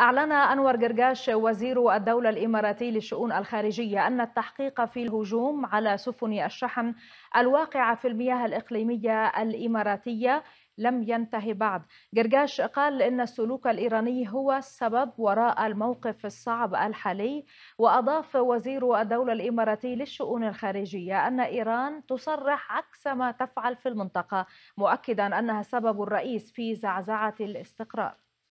أعلن أنور جرجاش وزير الدولة الإماراتي للشؤون الخارجية أن التحقيق في الهجوم على سفن الشحن الواقعة في المياه الإقليمية الإماراتية لم ينتهي بعد جرجاش قال إن السلوك الإيراني هو السبب وراء الموقف الصعب الحالي وأضاف وزير الدولة الإماراتي للشؤون الخارجية أن إيران تصرح عكس ما تفعل في المنطقة مؤكدا أنها السبب الرئيس في زعزعة الاستقرار